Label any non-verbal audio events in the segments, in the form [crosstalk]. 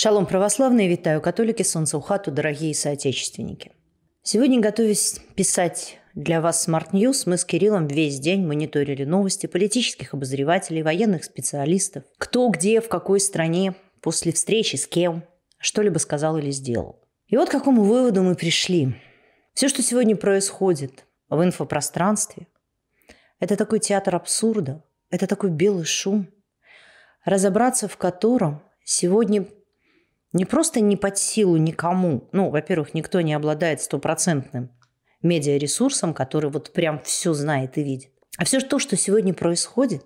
Шалом, православные, витаю, католики, солнце у хату, дорогие соотечественники. Сегодня, готовясь писать для вас Smart News, мы с Кириллом весь день мониторили новости политических обозревателей, военных специалистов, кто где, в какой стране, после встречи с кем, что-либо сказал или сделал. И вот к какому выводу мы пришли. Все, что сегодня происходит в инфопространстве, это такой театр абсурда, это такой белый шум, разобраться в котором сегодня не просто не под силу никому. Ну, во-первых, никто не обладает стопроцентным медиаресурсом, который вот прям все знает и видит. А все то, что сегодня происходит,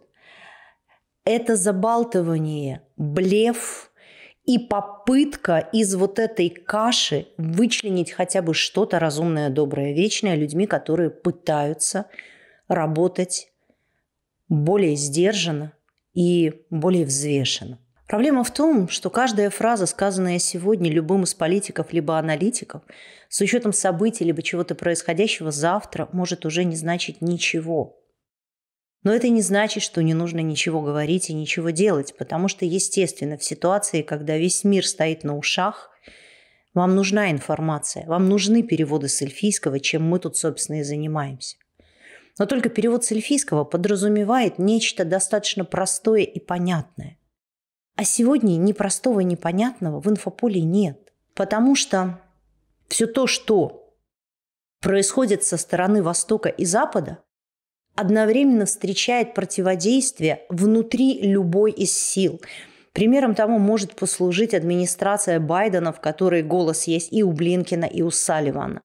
это забалтывание, блеф и попытка из вот этой каши вычленить хотя бы что-то разумное, доброе, вечное людьми, которые пытаются работать более сдержанно и более взвешенно. Проблема в том, что каждая фраза, сказанная сегодня любым из политиков либо аналитиков, с учетом событий либо чего-то происходящего завтра, может уже не значить ничего. Но это не значит, что не нужно ничего говорить и ничего делать, потому что, естественно, в ситуации, когда весь мир стоит на ушах, вам нужна информация, вам нужны переводы с эльфийского, чем мы тут, собственно, и занимаемся. Но только перевод с эльфийского подразумевает нечто достаточно простое и понятное. А сегодня непростого и непонятного в инфополе нет. Потому что все то, что происходит со стороны Востока и Запада, одновременно встречает противодействие внутри любой из сил. Примером тому может послужить администрация Байдена, в которой голос есть и у Блинкина, и у Салливана.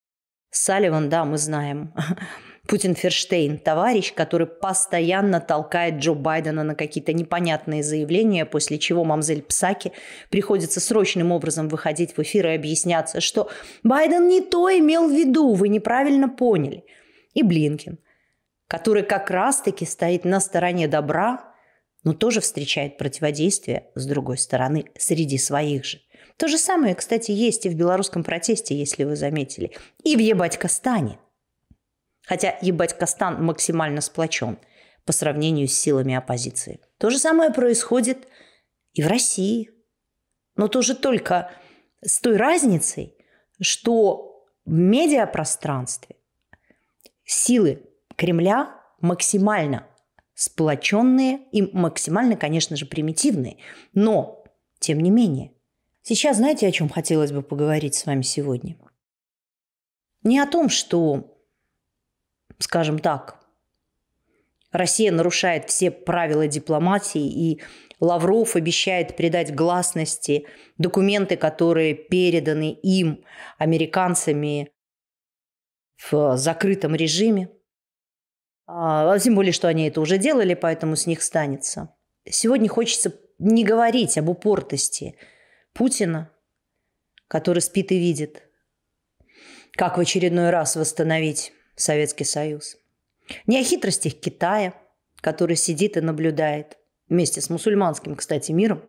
Салливан, да, мы знаем, [laughs] Путин Ферштейн, товарищ, который постоянно толкает Джо Байдена на какие-то непонятные заявления, после чего мамзель Псаки приходится срочным образом выходить в эфир и объясняться, что Байден не то имел в виду, вы неправильно поняли. И Блинкин, который как раз-таки стоит на стороне добра, но тоже встречает противодействие с другой стороны среди своих же. То же самое, кстати, есть и в белорусском протесте, если вы заметили, и в Ебать Ебатькастане – Хотя ебать Кастан максимально сплочен по сравнению с силами оппозиции. То же самое происходит и в России. Но тоже только с той разницей, что в медиапространстве силы Кремля максимально сплоченные и максимально, конечно же, примитивные. Но, тем не менее, сейчас знаете, о чем хотелось бы поговорить с вами сегодня? Не о том, что скажем так, Россия нарушает все правила дипломатии, и Лавров обещает придать гласности документы, которые переданы им, американцами, в закрытом режиме. А, а, тем более, что они это уже делали, поэтому с них станется. Сегодня хочется не говорить об упортости Путина, который спит и видит, как в очередной раз восстановить Советский Союз. Не о хитростях Китая, который сидит и наблюдает, вместе с мусульманским, кстати, миром,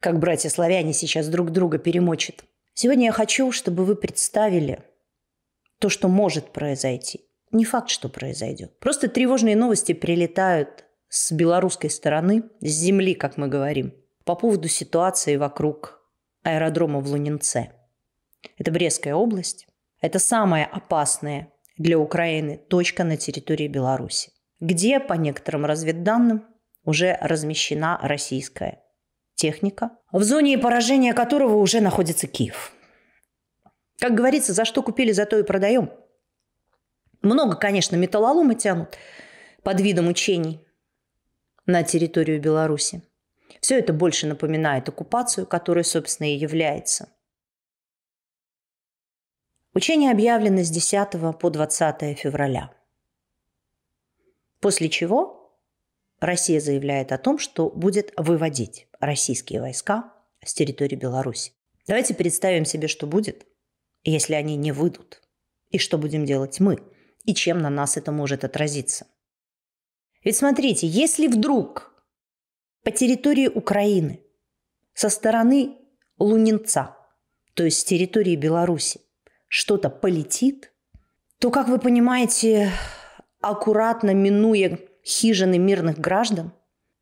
как братья-славяне сейчас друг друга перемочат. Сегодня я хочу, чтобы вы представили то, что может произойти. Не факт, что произойдет. Просто тревожные новости прилетают с белорусской стороны, с земли, как мы говорим, по поводу ситуации вокруг аэродрома в Лунинце. Это Брестская область. Это самое опасное для Украины точка на территории Беларуси, где, по некоторым разведданным, уже размещена российская техника, в зоне поражения которого уже находится Киев. Как говорится, за что купили, за то и продаем. Много, конечно, металлолома тянут под видом учений на территорию Беларуси. Все это больше напоминает оккупацию, которая, собственно, и является – Учения объявлены с 10 по 20 февраля. После чего Россия заявляет о том, что будет выводить российские войска с территории Беларуси. Давайте представим себе, что будет, если они не выйдут, и что будем делать мы, и чем на нас это может отразиться. Ведь смотрите, если вдруг по территории Украины со стороны Лунинца, то есть с территории Беларуси, что-то полетит, то, как вы понимаете, аккуратно минуя хижины мирных граждан,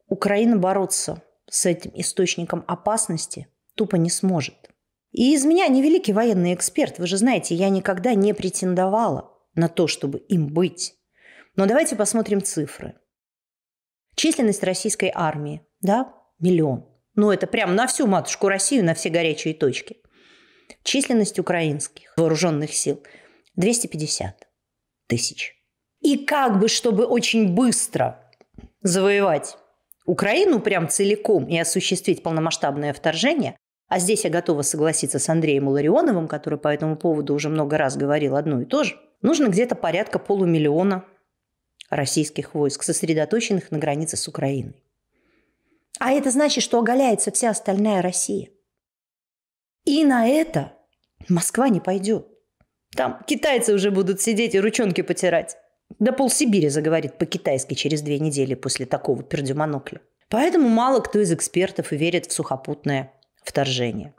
Украина бороться с этим источником опасности тупо не сможет. И из меня невеликий военный эксперт. Вы же знаете, я никогда не претендовала на то, чтобы им быть. Но давайте посмотрим цифры. Численность российской армии, да, миллион. Но ну, это прям на всю матушку Россию, на все горячие точки. Численность украинских вооруженных сил 250 тысяч. И как бы, чтобы очень быстро завоевать Украину прям целиком и осуществить полномасштабное вторжение, а здесь я готова согласиться с Андреем Ларионовым, который по этому поводу уже много раз говорил одно и то же, нужно где-то порядка полумиллиона российских войск, сосредоточенных на границе с Украиной. А это значит, что оголяется вся остальная Россия – и на это Москва не пойдет. Там китайцы уже будут сидеть и ручонки потирать. Да пол Сибири заговорит по-китайски через две недели после такого пердюмонокля. Поэтому мало кто из экспертов верит в сухопутное вторжение.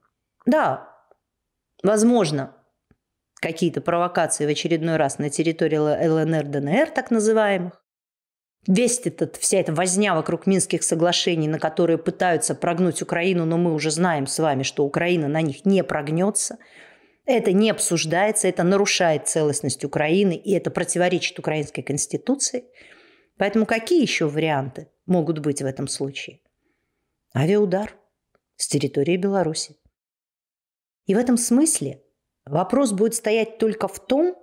Да, возможно, какие-то провокации в очередной раз на территории ЛНР-ДНР так называемых. Весь этот, вся эта возня вокруг Минских соглашений, на которые пытаются прогнуть Украину, но мы уже знаем с вами, что Украина на них не прогнется, это не обсуждается, это нарушает целостность Украины, и это противоречит Украинской Конституции. Поэтому какие еще варианты могут быть в этом случае? Авиаудар с территории Беларуси. И в этом смысле вопрос будет стоять только в том,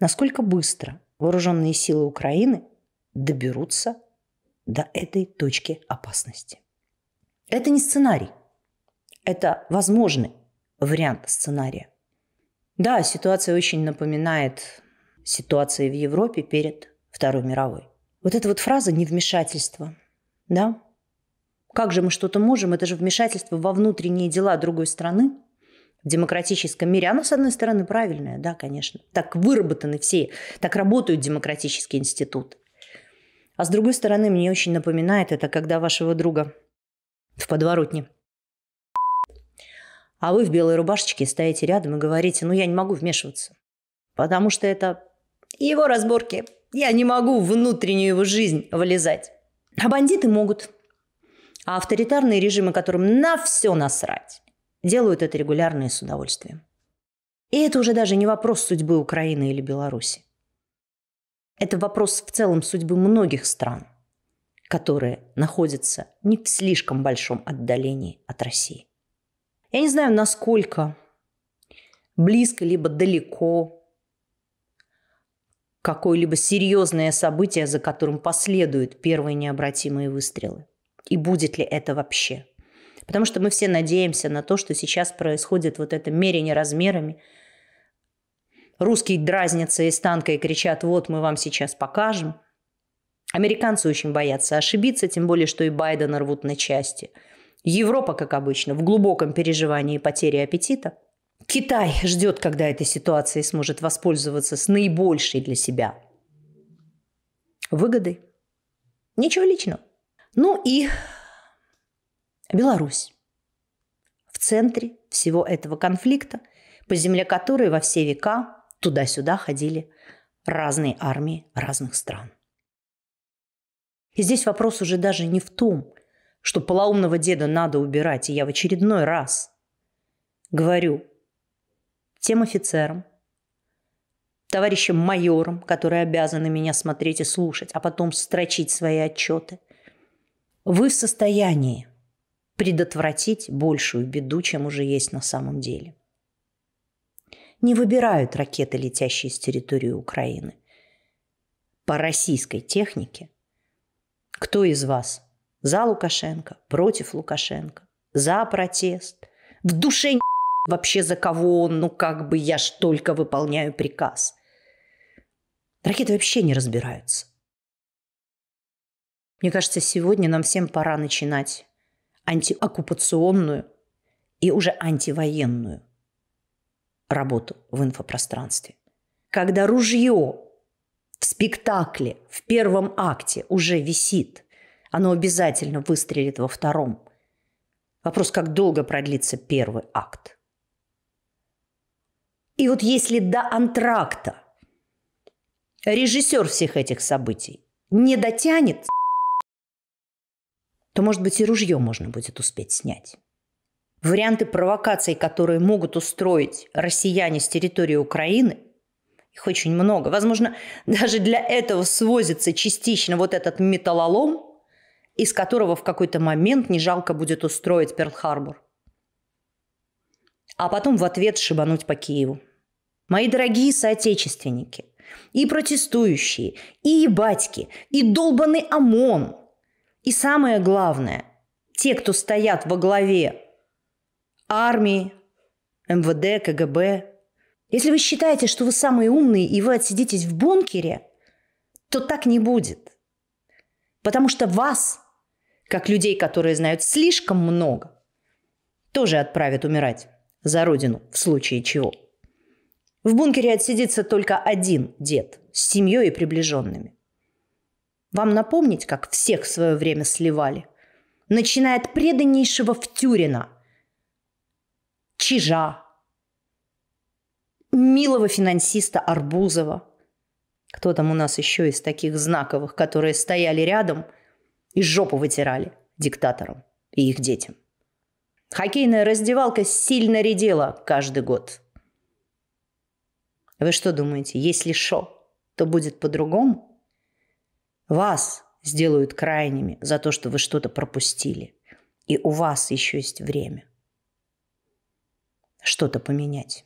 насколько быстро вооруженные силы Украины – доберутся до этой точки опасности. Это не сценарий. Это возможный вариант сценария. Да, ситуация очень напоминает ситуации в Европе перед Второй мировой. Вот эта вот фраза «невмешательство», да? Как же мы что-то можем? Это же вмешательство во внутренние дела другой страны в демократическом мире. Оно, с одной стороны, правильное, да, конечно. Так выработаны все, так работают демократические институты. А с другой стороны, мне очень напоминает это, когда вашего друга в подворотне. А вы в белой рубашечке стоите рядом и говорите, ну я не могу вмешиваться. Потому что это его разборки. Я не могу в внутреннюю его жизнь вылезать. А бандиты могут. А авторитарные режимы, которым на все насрать, делают это регулярно и с удовольствием. И это уже даже не вопрос судьбы Украины или Беларуси. Это вопрос в целом судьбы многих стран, которые находятся не в слишком большом отдалении от России. Я не знаю, насколько близко либо далеко какое-либо серьезное событие, за которым последуют первые необратимые выстрелы. И будет ли это вообще? Потому что мы все надеемся на то, что сейчас происходит вот это мерение размерами – Русские дразнятся из танка и кричат «Вот, мы вам сейчас покажем». Американцы очень боятся ошибиться, тем более, что и Байдена рвут на части. Европа, как обычно, в глубоком переживании потери аппетита. Китай ждет, когда эта ситуация сможет воспользоваться с наибольшей для себя выгодой. Ничего личного. Ну и Беларусь. В центре всего этого конфликта, по земле которой во все века Туда-сюда ходили разные армии разных стран. И здесь вопрос уже даже не в том, что полоумного деда надо убирать, и я в очередной раз говорю тем офицерам, товарищам майорам, которые обязаны меня смотреть и слушать, а потом строчить свои отчеты, вы в состоянии предотвратить большую беду, чем уже есть на самом деле не выбирают ракеты, летящие с территории Украины. По российской технике кто из вас за Лукашенко, против Лукашенко, за протест, в душе [laughs] вообще за кого он, ну как бы я ж только выполняю приказ. Ракеты вообще не разбираются. Мне кажется, сегодня нам всем пора начинать антиоккупационную и уже антивоенную работу в инфопространстве. Когда ружье в спектакле в первом акте уже висит, оно обязательно выстрелит во втором. Вопрос, как долго продлится первый акт. И вот если до антракта режиссер всех этих событий не дотянет, то, может быть, и ружье можно будет успеть снять варианты провокаций, которые могут устроить россияне с территории Украины, их очень много. Возможно, [laughs] даже для этого свозится частично вот этот металлолом, из которого в какой-то момент не жалко будет устроить Перл-Харбор. А потом в ответ шибануть по Киеву. Мои дорогие соотечественники, и протестующие, и ебатьки, и долбанный ОМОН, и самое главное, те, кто стоят во главе армии, МВД, КГБ. Если вы считаете, что вы самые умные и вы отсидитесь в бункере, то так не будет. Потому что вас, как людей, которые знают слишком много, тоже отправят умирать за родину в случае чего. В бункере отсидится только один дед с семьей и приближенными. Вам напомнить, как всех в свое время сливали? Начиная от преданнейшего Втюрина – Чижа, милого финансиста Арбузова. Кто там у нас еще из таких знаковых, которые стояли рядом и жопу вытирали диктаторам и их детям? Хоккейная раздевалка сильно редела каждый год. Вы что думаете, если шо, то будет по-другому? Вас сделают крайними за то, что вы что-то пропустили. И у вас еще есть время – что-то поменять.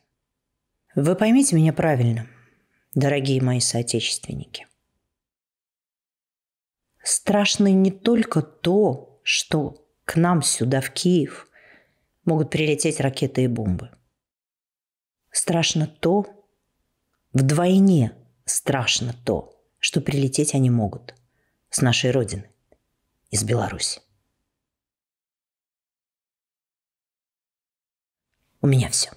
Вы поймите меня правильно, дорогие мои соотечественники. Страшно не только то, что к нам сюда, в Киев, могут прилететь ракеты и бомбы. Страшно то, вдвойне страшно то, что прилететь они могут с нашей Родины, из Беларуси. У меня все.